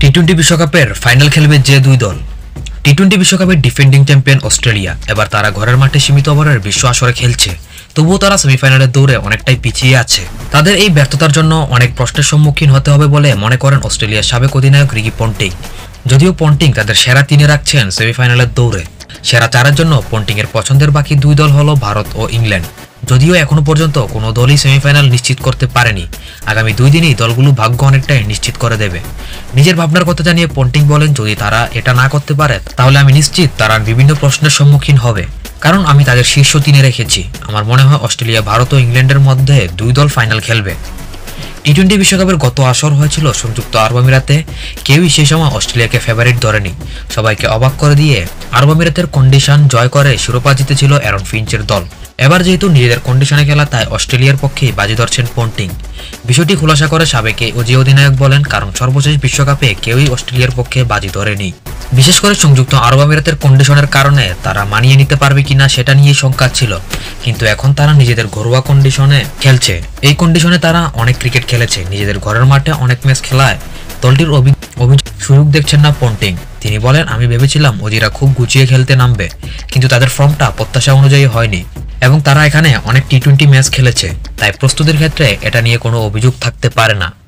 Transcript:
টি twenty বিশ্বকাপের final খেলবে যে দুই দল টি টোয়েন্টি বিশ্বকাপের ডিফেন্ডিং চ্যাম্পিয়ন অস্ট্রেলিয়া এবার তারা ঘরের মাঠে সীমিত ওভারের বিশ্ব আসরে খেলছে তবুও তারা সেমিফাইনালের দৌড়ে অনেকটাই পিছিয়ে আছে তাদের এই ব্যর্থতার জন্য অনেক প্রশ্নের সম্মুখীন হতে হবে বলে মনে করেন অস্ট্রেলিয়ার সাবেক অধিনায়ক রিগি পন্টিং যদিও পন্টিং তাদের সেরা তিনে রাখছেন সেমিফাইনালের দৌড়ে সেরা চারের জন্য পন্টিংয়ের পছন্দের বাকি দুই দল হল ভারত ও ইংল্যান্ড যদিও এখনও পর্যন্ত কোনো দলই সেমিফাইনাল নিশ্চিত করতে পারেনি আগামী দুই দিনেই দলগুলো ভাগ্য অনেকটাই নিশ্চিত করে দেবে নিজের ভাবনার কথা জানিয়ে পন্টিং বলেন যদি তারা এটা না করতে পারে তাহলে আমি নিশ্চিত তারা বিভিন্ন প্রশ্নের সম্মুখীন হবে কারণ আমি তাদের শীর্ষ তিনে রেখেছি আমার মনে হয় অস্ট্রেলিয়া ভারত ও ইংল্যান্ডের মধ্যে দুই দল ফাইনাল খেলবে টি টোয়েন্টি বিশ্বকাপের গত আসর হয়েছিল সংযুক্ত আরব আমিরাতে কেউই সে সময় অস্ট্রেলিয়াকে ফেভারিট ধরেনি সবাইকে অবাক করে দিয়ে আরব আমিরাতের কন্ডিশন জয় করে শিরোপা জিতেছিল অ্যারন ফিঞ্চের দল এবার যেহেতু নিজেদের কন্ডিশনে খেলা তাই অস্ট্রেলিয়ার পক্ষে বাজি ধরছেন পন্টিং বিষয়টি খোলাসা করে সাবেকে অজি অধিনায়ক বলেন কারণ সর্বশেষ বিশ্বকাপে কেউই অস্ট্রেলিয়ার পক্ষে বাজি ধরেনি বিশেষ করে সংযুক্ত আরব আমিরাতের কন্ডিশনের কারণে তারা মানিয়ে নিতে পারবে কিনা সেটা নিয়ে শঙ্কা ছিল কিন্তু এখন তারা নিজেদের ঘরোয়া কন্ডিশনে খেলছে এই কন্ডিশনে তারা অনেক ক্রিকেট খেলেছে নিজেদের ঘরের মাঠে অনেক ম্যাচ খেলায় দলটির অভিযোগ সুযোগ দেখছেন না পন্টিং তিনি বলেন আমি ভেবেছিলাম ওজিরা খুব গুছিয়ে খেলতে নামবে কিন্তু তাদের ফর্মটা প্রত্যাশা অনুযায়ী হয়নি এবং তারা এখানে অনেক টি টোয়েন্টি ম্যাচ খেলেছে তাই প্রস্তুতির ক্ষেত্রে এটা নিয়ে কোনো অভিযোগ থাকতে পারে না